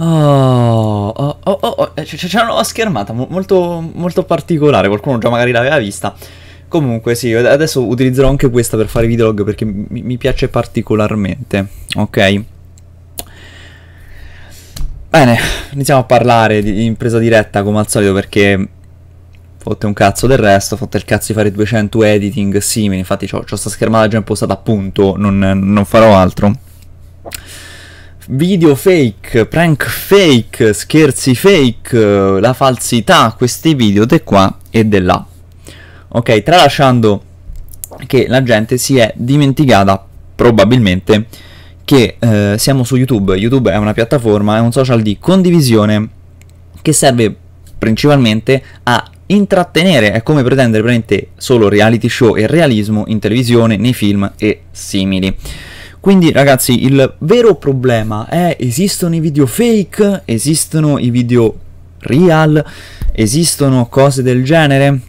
Oh, oh, oh, oh, oh eh, c'è una nuova schermata molto, molto particolare, qualcuno già magari l'aveva vista. Comunque sì, adesso utilizzerò anche questa per fare videolog perché mi, mi piace particolarmente, ok? Bene, iniziamo a parlare di, di impresa diretta come al solito perché fotte un cazzo del resto, fotte il cazzo di fare 200 editing simili, infatti ho questa schermata già impostata appunto, non, non farò altro video fake, prank fake, scherzi fake, eh, la falsità, questi video di qua e di là. Ok, tralasciando che la gente si è dimenticata probabilmente che eh, siamo su YouTube. YouTube è una piattaforma, è un social di condivisione che serve principalmente a intrattenere, è come pretendere praticamente solo reality show e realismo in televisione, nei film e simili. Quindi ragazzi il vero problema è esistono i video fake, esistono i video real, esistono cose del genere?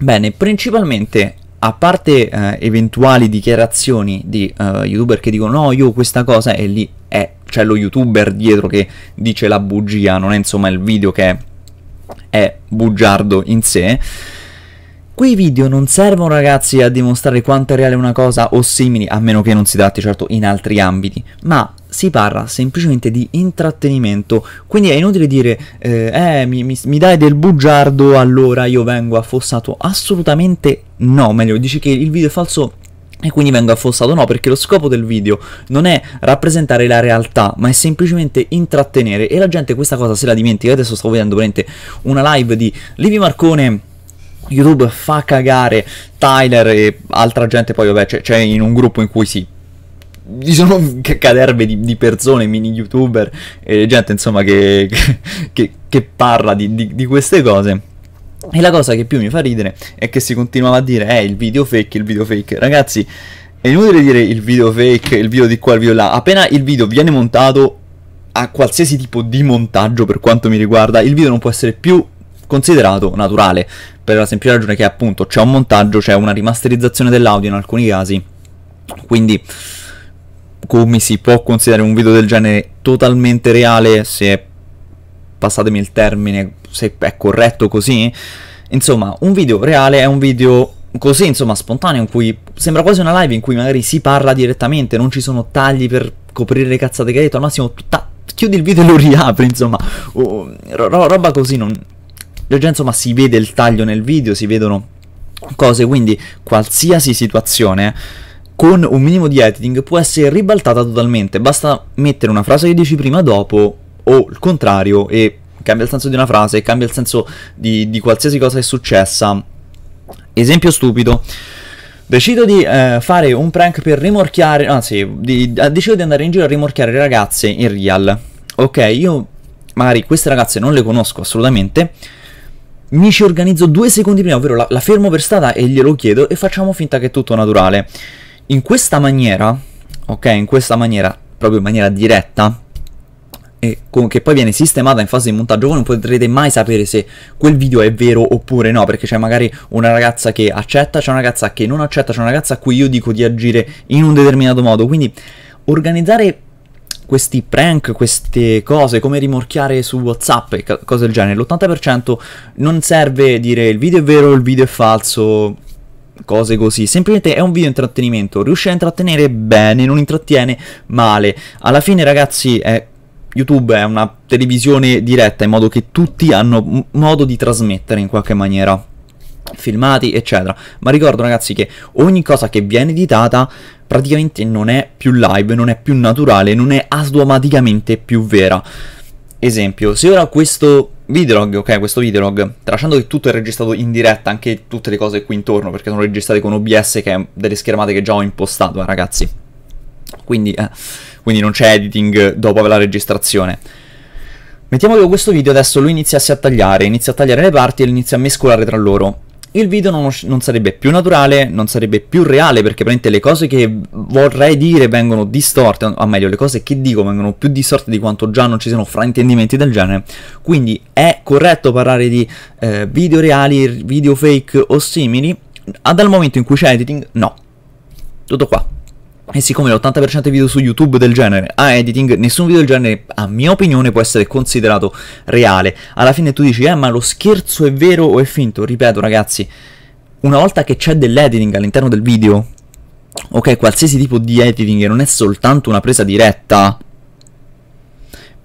Bene, principalmente a parte eh, eventuali dichiarazioni di eh, youtuber che dicono no io questa cosa e lì è, c'è lo youtuber dietro che dice la bugia, non è insomma il video che è, è bugiardo in sé. Quei video non servono ragazzi a dimostrare quanto è reale una cosa o simili, a meno che non si tratti certo in altri ambiti, ma si parla semplicemente di intrattenimento, quindi è inutile dire eh, eh mi, mi, mi, dai del bugiardo allora io vengo affossato, assolutamente no, meglio dici che il video è falso e quindi vengo affossato, no perché lo scopo del video non è rappresentare la realtà ma è semplicemente intrattenere e la gente questa cosa se la dimentica, adesso sto vedendo veramente una live di Livi Marcone YouTube fa cagare Tyler e altra gente, poi vabbè c'è, c'è in un gruppo in cui si ci sono caderve di, di, persone, mini youtuber, e gente insomma che, che, che parla di, di, di, queste cose. E la cosa che più mi fa ridere è che si continuava a dire, eh, il video fake, il video fake. Ragazzi, è inutile dire il video fake, il video di qua, il video là. Appena il video viene montato a qualsiasi tipo di montaggio, per quanto mi riguarda, il video non può essere più considerato naturale, per la semplice ragione che appunto c'è un montaggio, c'è una rimasterizzazione dell'audio in alcuni casi, quindi come si può considerare un video del genere totalmente reale se, passatemi il termine, se è corretto così? Insomma, un video reale è un video così, insomma, spontaneo in cui sembra quasi una live in cui magari si parla direttamente, non ci sono tagli per coprire le cazzate che hai detto, al massimo tutta... chiudi il video e lo riapri, insomma, oh, ro- roba così non Giorgia insomma si vede il taglio nel video, si vedono cose, quindi qualsiasi situazione con un minimo di editing può essere ribaltata totalmente, basta mettere una frase che dici prima dopo o il contrario e cambia il senso di una frase, cambia il senso di, di qualsiasi cosa è successa. Esempio stupido. Decido di eh, fare un prank per rimorchiare, anzi, di, eh, decido di andare in giro a rimorchiare le ragazze in real. Ok, io magari queste ragazze non le conosco assolutamente, mi ci organizzo due secondi prima, ovvero la, la fermo per strada e glielo chiedo e facciamo finta che è tutto naturale. In questa maniera, ok, in questa maniera, proprio in maniera diretta, e con, che poi viene sistemata in fase di montaggio, voi non potrete mai sapere se quel video è vero oppure no, perché c'è magari una ragazza che accetta, c'è una ragazza che non accetta, c'è una ragazza a cui io dico di agire in un determinato modo, quindi organizzare questi prank, queste cose, come rimorchiare su WhatsApp e cose del genere. L'80% non serve dire il video è vero, il video è falso, cose così. Semplicemente è un video intrattenimento. Riuscire a intrattenere bene, non intrattiene male. Alla fine, ragazzi, è YouTube è una televisione diretta in modo che tutti hanno modo di trasmettere in qualche maniera filmati eccetera ma ricordo ragazzi che ogni cosa che viene editata praticamente non è più live non è più naturale non è automaticamente più vera esempio se ora questo Videolog, ok, questo videolog, tralasciando che tutto è registrato in diretta, anche tutte le cose qui intorno, perché sono registrate con OBS, che è delle schermate che già ho impostato, eh, ragazzi. Quindi, eh, quindi non c'è editing dopo la registrazione. Mettiamo che questo video adesso lui iniziasse a tagliare, inizia a tagliare le parti e le inizia a mescolare tra loro il video non, non, sarebbe più naturale, non sarebbe più reale, perché praticamente le cose che vorrei dire vengono distorte, o meglio, le cose che dico vengono più distorte di quanto già non ci siano fraintendimenti del genere. Quindi è corretto parlare di eh, video reali, video fake o simili, dal momento in cui c'è editing, no. Tutto qua. E siccome l'80% dei video su YouTube del genere ha editing, nessun video del genere, a mia opinione, può essere considerato reale. Alla fine tu dici, eh, ma lo scherzo è vero o è finto? Ripeto, ragazzi, una volta che c'è dell'editing all'interno del video, ok, qualsiasi tipo di editing non è soltanto una presa diretta,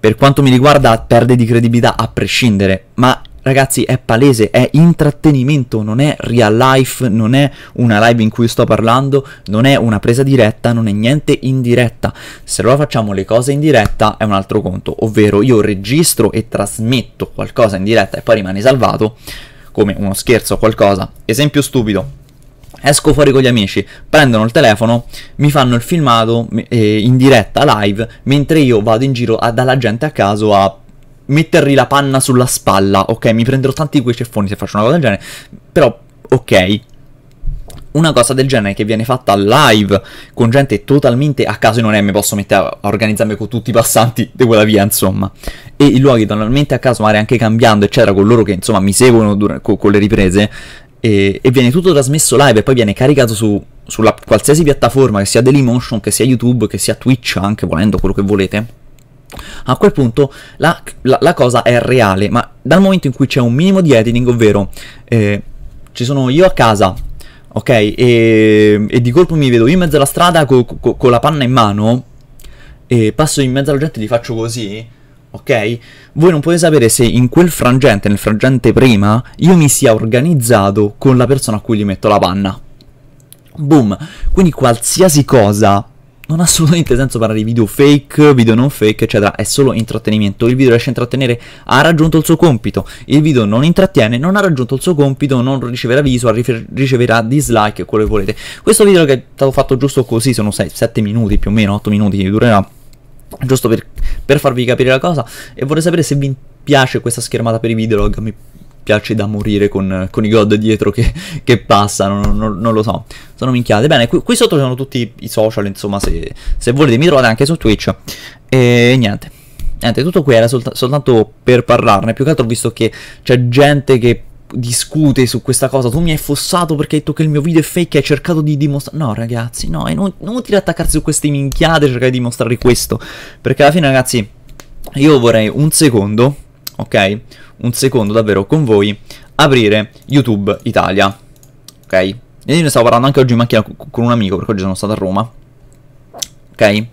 per quanto mi riguarda perde di credibilità a prescindere, ma Ragazzi, è palese, è intrattenimento, non è real life, non è una live in cui sto parlando, non è una presa diretta, non è niente in diretta. Se allora facciamo le cose in diretta è un altro conto, ovvero io registro e trasmetto qualcosa in diretta e poi rimane salvato, come uno scherzo o qualcosa. Esempio stupido, esco fuori con gli amici, prendono il telefono, mi fanno il filmato eh, in diretta live, mentre io vado in giro a, dalla gente a caso a mettergli la panna sulla spalla. Ok, mi prenderò tanti quei ceffoni se faccio una cosa del genere. Però, ok, una cosa del genere che viene fatta live con gente totalmente a caso in un M, posso mettere a organizzarmi con tutti i passanti di quella via, insomma. E i luoghi totalmente a caso, magari anche cambiando, eccetera, con loro che insomma mi seguono dur- co- con le riprese. E-, e-, viene tutto trasmesso live e poi viene caricato su sulla qualsiasi piattaforma, che sia Dailymotion, che sia YouTube, che sia Twitch, anche volendo quello che volete a quel punto la, la, la, cosa è reale, ma dal momento in cui c'è un minimo di editing, ovvero eh, ci sono io a casa, ok, e, e, di colpo mi vedo io in mezzo alla strada co, co, con la panna in mano, e passo in mezzo alla gente e gli faccio così, ok? Voi non potete sapere se in quel frangente, nel frangente prima, io mi sia organizzato con la persona a cui gli metto la panna. Boom, quindi qualsiasi cosa non ha assolutamente senso parlare di video fake, video non fake, eccetera, è solo intrattenimento. Il video riesce a intrattenere, ha raggiunto il suo compito. Il video non intrattiene, non ha raggiunto il suo compito, non riceverà visual, riceverà dislike, quello che volete. Questo video che è stato fatto giusto così, sono 6, 7 minuti più o meno, 8 minuti che durerà, giusto per, per farvi capire la cosa. E vorrei sapere se vi piace questa schermata per i videolog, mi piace da morire con, con i god dietro che, che passano, non, non, non, lo so, sono minchiate. Bene, qui, qui sotto sono tutti i social, insomma, se, se, volete mi trovate anche su Twitch. E niente. Niente, tutto qui era solt- soltanto per parlarne, più che altro visto che c'è gente che discute su questa cosa. Tu mi hai fossato perché hai detto che il mio video è fake e hai cercato di dimostrare. No, ragazzi, no, è inutile attaccarsi su queste minchiate e cercare di dimostrare questo. Perché alla fine, ragazzi, io vorrei un secondo, ok? un secondo davvero con voi aprire YouTube Italia. Ok? E io ne stavo parlando anche oggi in macchina con un amico perché oggi sono stato a Roma. Ok?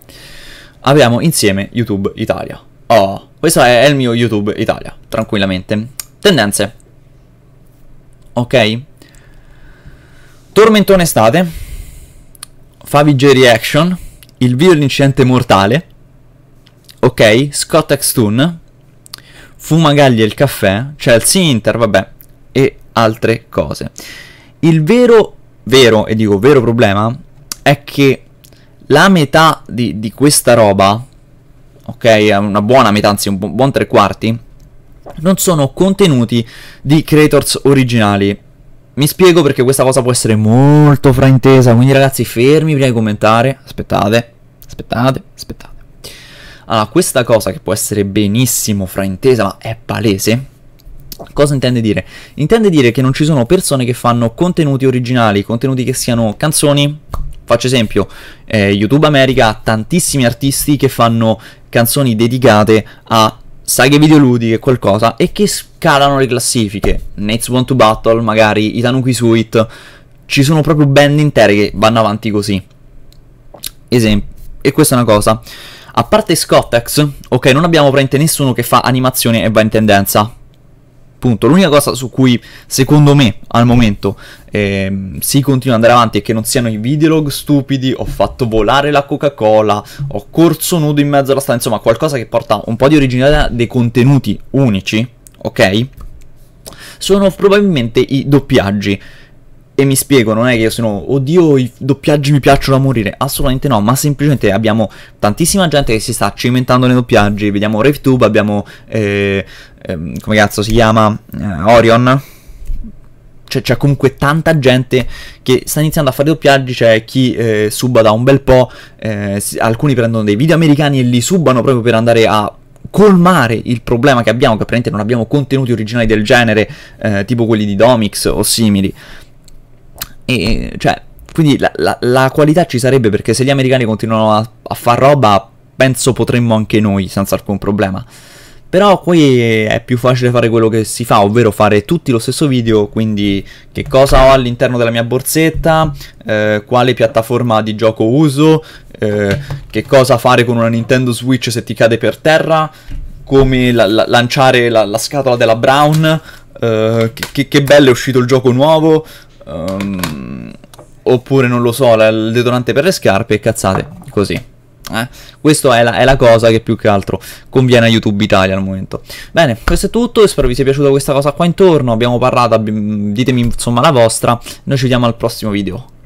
Apriamo insieme YouTube Italia. Oh, questo è, il mio YouTube Italia, tranquillamente. Tendenze. Ok? Tormentone estate. Favige Reaction. Il video dell'incidente mortale. Ok, Scott X Extune fumagalli il caffè, Chelsea Inter, vabbè, e altre cose. Il vero, vero, e dico vero problema, è che la metà di, di questa roba, ok, una buona metà, anzi un buon tre quarti, non sono contenuti di creators originali. Mi spiego perché questa cosa può essere molto fraintesa, quindi ragazzi fermi prima di commentare, aspettate, aspettate, aspettate. Allora, questa cosa che può essere benissimo fraintesa, ma è palese. Cosa intende dire? Intende dire che non ci sono persone che fanno contenuti originali, contenuti che siano canzoni. Faccio esempio, eh, YouTube America ha tantissimi artisti che fanno canzoni dedicate a saghe videoludiche e qualcosa e che scalano le classifiche. Nates Want to Battle, magari Itanuki Suite. Ci sono proprio band intere che vanno avanti così. Esempio. E questa è una cosa. A parte Scottex, ok, non abbiamo praticamente nessuno che fa animazione e va in tendenza. Punto. L'unica cosa su cui, secondo me, al momento eh, si continua ad andare avanti e che non siano i videolog stupidi, ho fatto volare la Coca-Cola, ho corso nudo in mezzo alla strada, insomma qualcosa che porta un po' di originalità, dei contenuti unici, ok? Sono probabilmente i doppiaggi e mi spiego, non è che io sono, oddio, i doppiaggi mi piacciono a morire. Assolutamente no, ma semplicemente abbiamo tantissima gente che si sta cimentando nei doppiaggi. Vediamo RaveTube, abbiamo, eh, eh, come cazzo si chiama, eh, Orion. C'è, cioè, c'è, comunque tanta gente che sta iniziando a fare doppiaggi, c'è chi eh, suba da un bel po', eh, alcuni prendono dei video americani e li subano proprio per andare a colmare il problema che abbiamo, che apparentemente non abbiamo contenuti originali del genere, eh, tipo quelli di Domix o simili. E, cioè, quindi la, la, la, qualità ci sarebbe perché se gli americani continuano a, a far roba, penso potremmo anche noi senza alcun problema. Però qui è più facile fare quello che si fa, ovvero fare tutti lo stesso video, quindi che cosa ho all'interno della mia borsetta, eh, quale piattaforma di gioco uso, eh, che cosa fare con una Nintendo Switch se ti cade per terra, come la, la, lanciare la, la, scatola della Brown, eh, che, che bello è uscito il gioco nuovo, Um, oppure non lo so, la, il detonante per le scarpe e cazzate, così. Eh, questa è la, è la, cosa che più che altro conviene a YouTube Italia al momento. Bene, questo è tutto. Spero vi sia piaciuta questa cosa qua intorno. Abbiamo parlato, ditemi insomma la vostra. Noi ci vediamo al prossimo video.